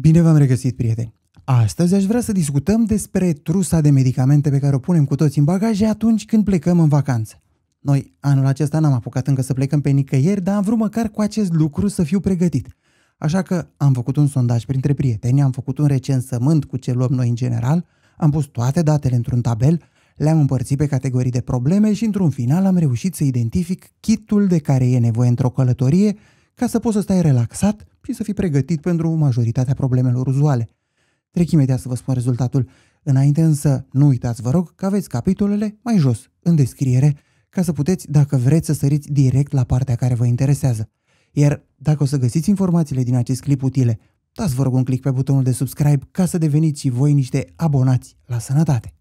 Bine v-am regăsit, prieteni! Astăzi aș vrea să discutăm despre trusa de medicamente pe care o punem cu toți în bagaje atunci când plecăm în vacanță. Noi anul acesta n-am apucat încă să plecăm pe nicăieri, dar am vrut măcar cu acest lucru să fiu pregătit. Așa că am făcut un sondaj printre prieteni, am făcut un recensământ cu ce luăm noi în general, am pus toate datele într-un tabel, le-am împărțit pe categorii de probleme și într-un final am reușit să identific kitul de care e nevoie într-o călătorie ca să poți să stai relaxat și să fii pregătit pentru majoritatea problemelor uzuale. Trec imediat să vă spun rezultatul. Înainte însă, nu uitați, vă rog, că aveți capitolele mai jos, în descriere, ca să puteți, dacă vreți, să săriți direct la partea care vă interesează. Iar dacă o să găsiți informațiile din acest clip utile, dați vă rog un click pe butonul de subscribe ca să deveniți și voi niște abonați la sănătate.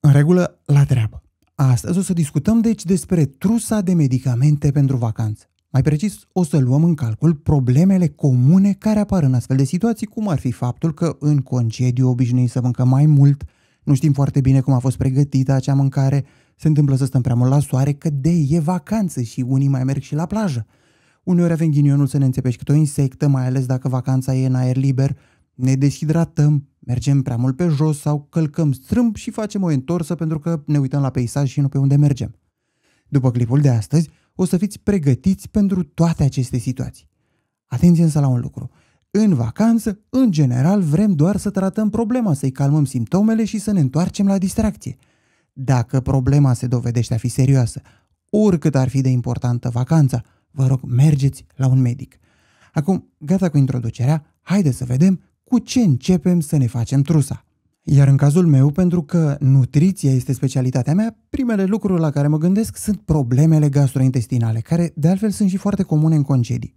În regulă, la treabă. Astăzi o să discutăm deci despre trusa de medicamente pentru vacanță. Mai precis, o să luăm în calcul problemele comune care apar în astfel de situații, cum ar fi faptul că în concediu obișnuim să mâncăm mai mult, nu știm foarte bine cum a fost pregătită acea mâncare, se întâmplă să stăm prea mult la soare, că de e vacanță și unii mai merg și la plajă. Uneori avem ghinionul să ne înțepești câte o insectă, mai ales dacă vacanța e în aer liber, ne deshidratăm, mergem prea mult pe jos sau călcăm strâmb și facem o întorsă pentru că ne uităm la peisaj și nu pe unde mergem. După clipul de astăzi, o să fiți pregătiți pentru toate aceste situații. Atenție însă la un lucru. În vacanță, în general, vrem doar să tratăm problema, să-i calmăm simptomele și să ne întoarcem la distracție. Dacă problema se dovedește a fi serioasă, oricât ar fi de importantă vacanța, vă rog, mergeți la un medic. Acum, gata cu introducerea, haideți să vedem cu ce începem să ne facem trusa. Iar în cazul meu, pentru că nutriția este specialitatea mea, primele lucruri la care mă gândesc sunt problemele gastrointestinale, care de altfel sunt și foarte comune în concedii.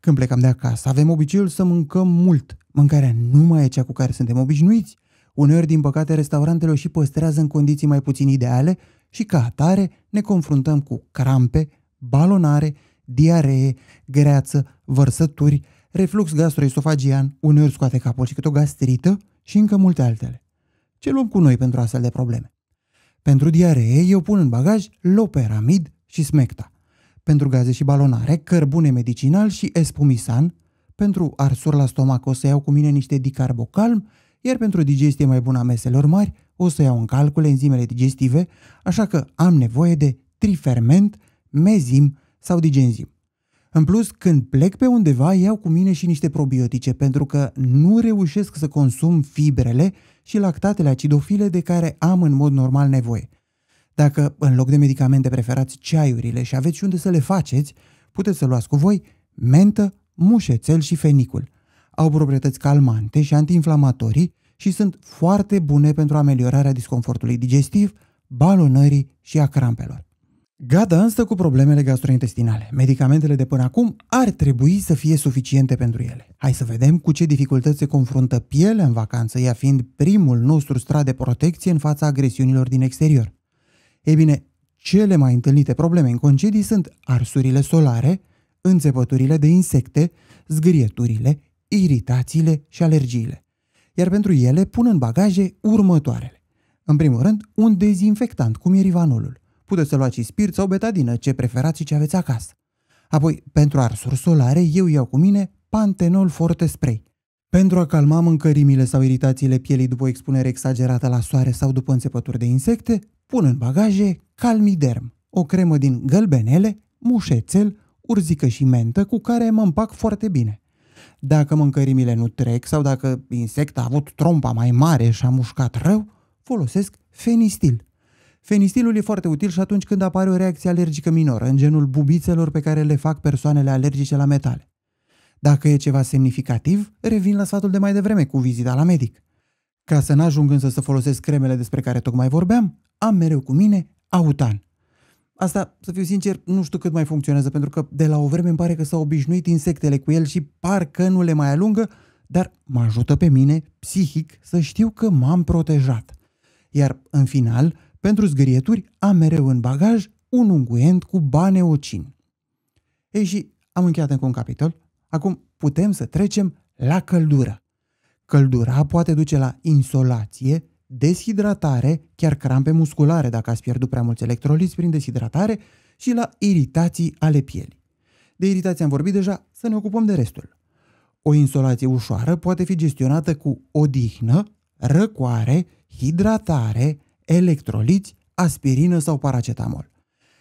Când plecam de acasă, avem obiceiul să mâncăm mult. Mâncarea nu mai e cea cu care suntem obișnuiți. Uneori, din păcate, restaurantele o și păstrează în condiții mai puțin ideale și ca atare ne confruntăm cu crampe, balonare, diaree, greață, vărsături, reflux gastroesofagian, uneori scoate capul și câte o gastrită și încă multe altele. Ce luăm cu noi pentru astfel de probleme? Pentru diaree, eu pun în bagaj loperamid și smecta. Pentru gaze și balonare, cărbune medicinal și espumisan. Pentru arsuri la stomac o să iau cu mine niște dicarbocalm, iar pentru digestie mai bună a meselor mari o să iau în calcul enzimele digestive, așa că am nevoie de triferment, mezim sau digenzim. În plus, când plec pe undeva, iau cu mine și niște probiotice, pentru că nu reușesc să consum fibrele și lactatele acidofile de care am în mod normal nevoie. Dacă în loc de medicamente preferați ceaiurile și aveți și unde să le faceți, puteți să luați cu voi mentă, mușețel și fenicul. Au proprietăți calmante și antiinflamatorii și sunt foarte bune pentru ameliorarea disconfortului digestiv, balonării și a crampelor. Gada însă cu problemele gastrointestinale. Medicamentele de până acum ar trebui să fie suficiente pentru ele. Hai să vedem cu ce dificultăți se confruntă pielea în vacanță, ea fiind primul nostru strat de protecție în fața agresiunilor din exterior. Ei bine, cele mai întâlnite probleme în concedii sunt arsurile solare, înțepăturile de insecte, zgârieturile, iritațiile și alergiile. Iar pentru ele pun în bagaje următoarele. În primul rând, un dezinfectant, cum e rivanolul Puteți să luați și spirit sau betadină, ce preferați și ce aveți acasă. Apoi, pentru arsuri solare, eu iau cu mine Pantenol Forte Spray. Pentru a calma mâncărimile sau iritațiile pielii după o expunere exagerată la soare sau după înțepături de insecte, pun în bagaje Calmiderm, o cremă din gălbenele, mușețel, urzică și mentă cu care mă împac foarte bine. Dacă mâncărimile nu trec sau dacă insecta a avut trompa mai mare și a mușcat rău, folosesc fenistil, Fenistilul e foarte util și atunci când apare o reacție alergică minoră, în genul bubițelor pe care le fac persoanele alergice la metale. Dacă e ceva semnificativ, revin la sfatul de mai devreme cu vizita la medic. Ca să n-ajung însă să folosesc cremele despre care tocmai vorbeam, am mereu cu mine autan. Asta, să fiu sincer, nu știu cât mai funcționează, pentru că de la o vreme îmi pare că s-au obișnuit insectele cu el și parcă nu le mai alungă, dar mă ajută pe mine, psihic, să știu că m-am protejat. Iar, în final, pentru zgârieturi am mereu în bagaj un unguent cu baneocin. Ei și am încheiat încă un capitol. Acum putem să trecem la căldură. Căldura poate duce la insolație, deshidratare, chiar crampe musculare dacă ați pierdut prea mulți electroliți prin deshidratare și la iritații ale pielii. De iritații am vorbit deja, să ne ocupăm de restul. O insolație ușoară poate fi gestionată cu odihnă, răcoare, hidratare, electroliți, aspirină sau paracetamol.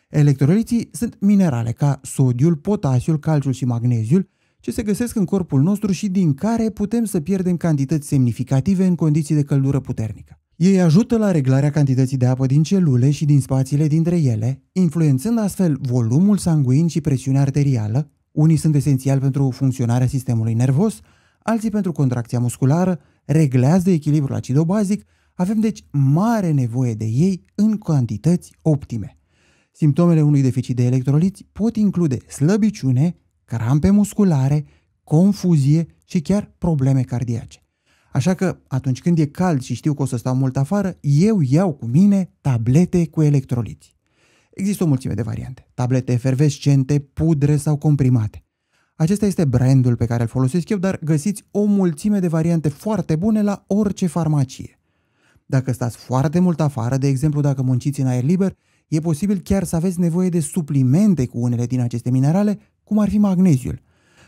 Electroliții sunt minerale ca sodiul, potasiul, calciul și magneziul, ce se găsesc în corpul nostru și din care putem să pierdem cantități semnificative în condiții de căldură puternică. Ei ajută la reglarea cantității de apă din celule și din spațiile dintre ele, influențând astfel volumul sanguin și presiunea arterială. Unii sunt esențiali pentru funcționarea sistemului nervos, alții pentru contracția musculară, reglează echilibrul acidobazic, avem deci mare nevoie de ei în cantități optime. Simptomele unui deficit de electroliți pot include slăbiciune, crampe musculare, confuzie și chiar probleme cardiace. Așa că atunci când e cald și știu că o să stau mult afară, eu iau cu mine tablete cu electroliți. Există o mulțime de variante, tablete efervescente, pudre sau comprimate. Acesta este brandul pe care îl folosesc eu, dar găsiți o mulțime de variante foarte bune la orice farmacie. Dacă stați foarte mult afară, de exemplu dacă munciți în aer liber, e posibil chiar să aveți nevoie de suplimente cu unele din aceste minerale, cum ar fi magneziul.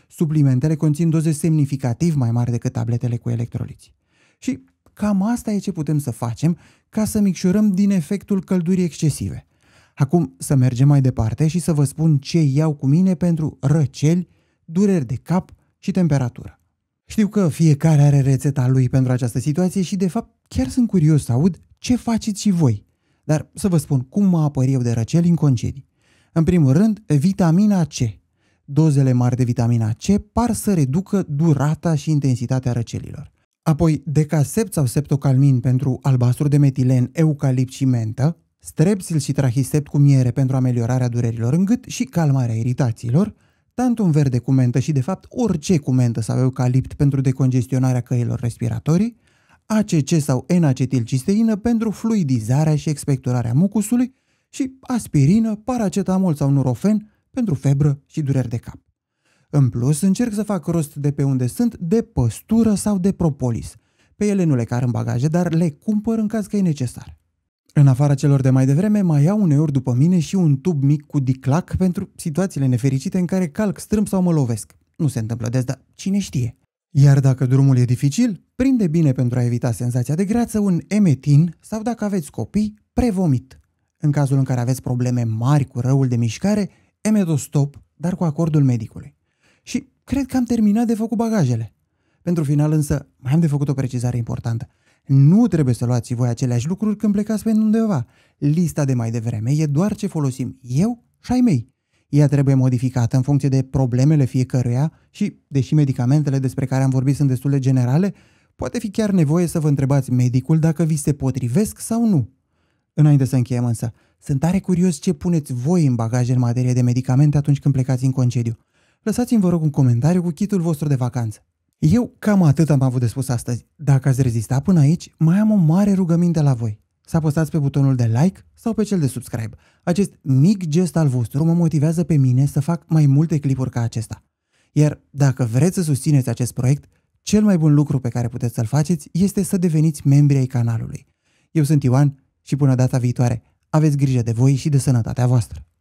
Suplimentele conțin doze semnificativ mai mari decât tabletele cu electroliți. Și cam asta e ce putem să facem ca să micșorăm din efectul căldurii excesive. Acum să mergem mai departe și să vă spun ce iau cu mine pentru răceli, dureri de cap și temperatură. Știu că fiecare are rețeta lui pentru această situație și de fapt chiar sunt curios să aud ce faceți și voi. Dar să vă spun cum mă apăr eu de răceli în concedii. În primul rând, vitamina C. Dozele mari de vitamina C par să reducă durata și intensitatea răcelilor. Apoi, decasept sau septocalmin pentru albastru de metilen, eucalipt și mentă, strepsil și trahisept cu miere pentru ameliorarea durerilor în gât și calmarea iritațiilor, Tant un verde cu mentă și de fapt orice cu mentă sau eucalipt pentru decongestionarea căilor respiratorii, ACC sau N-acetilcisteină pentru fluidizarea și expectorarea mucusului și aspirină, paracetamol sau nurofen pentru febră și dureri de cap. În plus, încerc să fac rost de pe unde sunt de păstură sau de propolis. Pe ele nu le car în bagaje, dar le cumpăr în caz că e necesar. În afara celor de mai devreme, mai iau uneori după mine și un tub mic cu diclac pentru situațiile nefericite în care calc, strâmb sau mă lovesc. Nu se întâmplă des, dar cine știe. Iar dacă drumul e dificil, prinde bine pentru a evita senzația de greață un emetin sau dacă aveți copii, prevomit. În cazul în care aveți probleme mari cu răul de mișcare, emetostop, dar cu acordul medicului. Și cred că am terminat de făcut bagajele. Pentru final însă, mai am de făcut o precizare importantă. Nu trebuie să luați voi aceleași lucruri când plecați pe undeva. Lista de mai devreme e doar ce folosim eu și ai mei. Ea trebuie modificată în funcție de problemele fiecăruia și, deși medicamentele despre care am vorbit sunt destul de generale, poate fi chiar nevoie să vă întrebați medicul dacă vi se potrivesc sau nu. Înainte să încheiem însă, sunt tare curios ce puneți voi în bagaje în materie de medicamente atunci când plecați în concediu. Lăsați-mi vă rog un comentariu cu kitul vostru de vacanță. Eu cam atât am avut de spus astăzi. Dacă ați rezistat până aici, mai am o mare rugăminte la voi. Să apăsați pe butonul de like sau pe cel de subscribe. Acest mic gest al vostru mă motivează pe mine să fac mai multe clipuri ca acesta. Iar dacă vreți să susțineți acest proiect, cel mai bun lucru pe care puteți să-l faceți este să deveniți membri ai canalului. Eu sunt Ioan și până data viitoare, aveți grijă de voi și de sănătatea voastră.